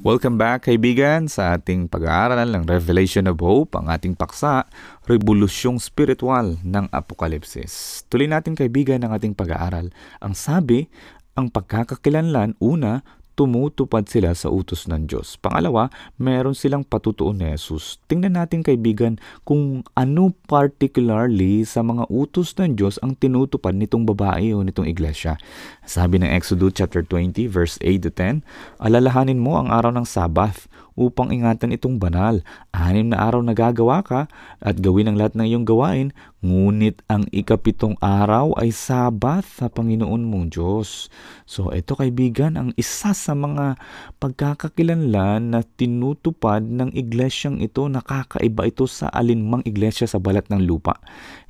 Welcome back kaibigan sa ating pag-aaral ng Revelation of Hope, ang ating paksa, Revolusyong Spiritual ng Apokalipsis. Tuloy natin kaibigan ang ating pag-aaral. Ang sabi, ang pagkakakilanlan una tumutupad sila sa utos ng Diyos. Pangalawa, meron silang patutuon ni Jesus. Tingnan natin kaibigan kung ano particularly sa mga utos ng Diyos ang tinutupad nitong babae o nitong iglesia. Sabi ng Exodus chapter 20 verse 8 to 10, alalahanin mo ang araw ng Sabbath upang ingatan itong banal. Anim na araw na gagawa ka at gawin ang lahat ng iyong gawain, ngunit ang ikapitong araw ay sabat sa Panginoon mong Diyos. So ito kaibigan, ang isa sa mga pagkakakilanlan na tinutupad ng iglesyang ito, nakakaiba ito sa alinmang iglesia sa balat ng lupa.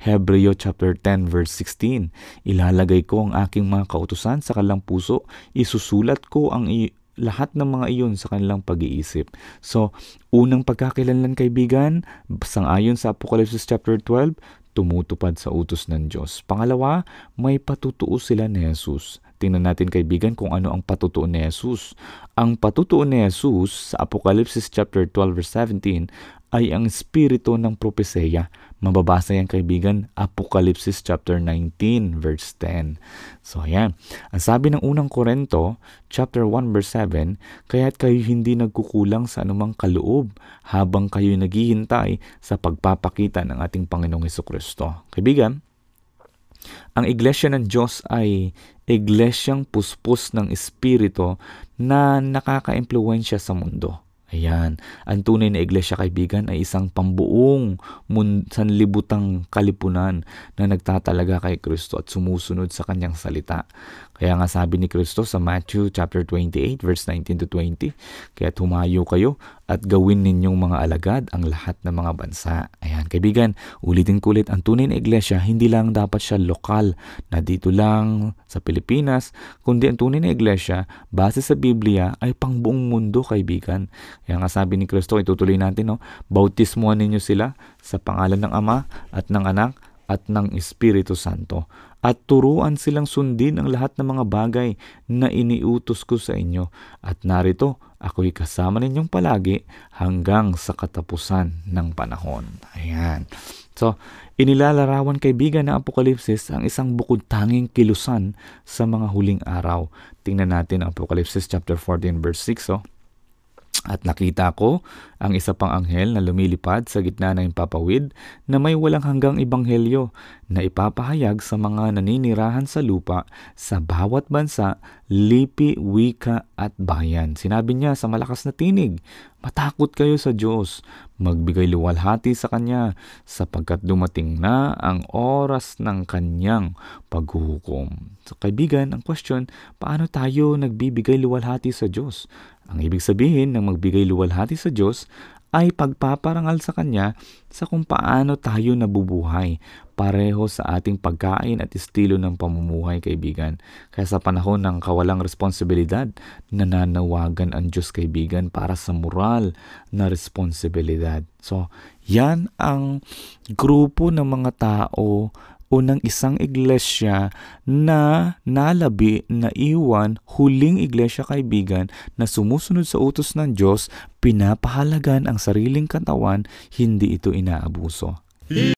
Hebreo chapter 10 verse 16. Ilalagay ko ang aking mga kautusan sa kalang puso, isusulat ko ang lahat ng mga iyon sa kanilang pag-iisip. So, unang pagkakilanlan kaibigan, sangayon sa Apocalypse chapter 12, tumutupad sa utos ng Diyos. Pangalawa, may patutuo sila ni Jesus Tingnan natin kaibigan kung ano ang patutuo ni Jesus. Ang patutuo ni Jesus sa Apokalipsis chapter 12 verse 17 ay ang espiritu ng propeseya. Mababasa yan kaibigan, Apokalipsis chapter 19 verse 10. So ayan, ang sabi ng unang Korento, chapter 1 verse 7, kaya't kayo hindi nagkukulang sa anumang kaloob habang kayo naghihintay sa pagpapakita ng ating Panginoong Heso Kristo. Kaibigan, ang iglesia ng Diyos ay iglesyang puspos ng espirito na nakaka nakakaimpluwensya sa mundo. Ayan, ang tunay na iglesia kaibigan ay isang pambuong mun- sanlibutang kalipunan na nagtatalaga kay Kristo at sumusunod sa kanyang salita. Kaya nga sabi ni Kristo sa Matthew chapter 28 verse 19 to 20, kaya tumayo kayo at gawin ninyong mga alagad ang lahat ng mga bansa. Kaibigan, ulitin kulit ang tunay na iglesia, hindi lang dapat siya lokal na dito lang sa Pilipinas, kundi ang tunay na iglesia base sa Biblia ay pangbuong mundo, kaibigan. Kaya nga sabi ni Kristo, itutuloy natin, no? bautismuhan ninyo sila sa pangalan ng Ama at ng Anak at ng Espiritu Santo at turuan silang sundin ang lahat ng mga bagay na iniutos ko sa inyo at narito Ako'y kasama ninyong palagi hanggang sa katapusan ng panahon. Ayan. So, inilalarawan kay kaibigan ng Apokalipsis ang isang bukod tanging kilusan sa mga huling araw. Tingnan natin Apokalipsis chapter 14 verse 6. Oh. At nakita ko ang isa pang anghel na lumilipad sa gitna ng impapawid na may walang hanggang ebanghelyo na ipapahayag sa mga naninirahan sa lupa sa bawat bansa, lipi, wika at bayan. Sinabi niya sa malakas na tinig, matakot kayo sa Diyos, magbigay luwalhati sa kanya sapagkat dumating na ang oras ng kanyang paghuhukom. So kaibigan, ang question, paano tayo nagbibigay luwalhati sa Diyos? Ang ibig sabihin ng magbigay luwalhati sa Diyos ay pagpaparangal sa Kanya sa kung paano tayo nabubuhay, pareho sa ating pagkain at estilo ng pamumuhay kaibigan. Kaya sa panahon ng kawalang responsibilidad, nananawagan ang Diyos kaibigan para sa moral na responsibilidad. So, yan ang grupo ng mga tao o ng isang iglesia na nalabi, naiwan, huling iglesia kaibigan na sumusunod sa utos ng Diyos, pinapahalagan ang sariling katawan, hindi ito inaabuso.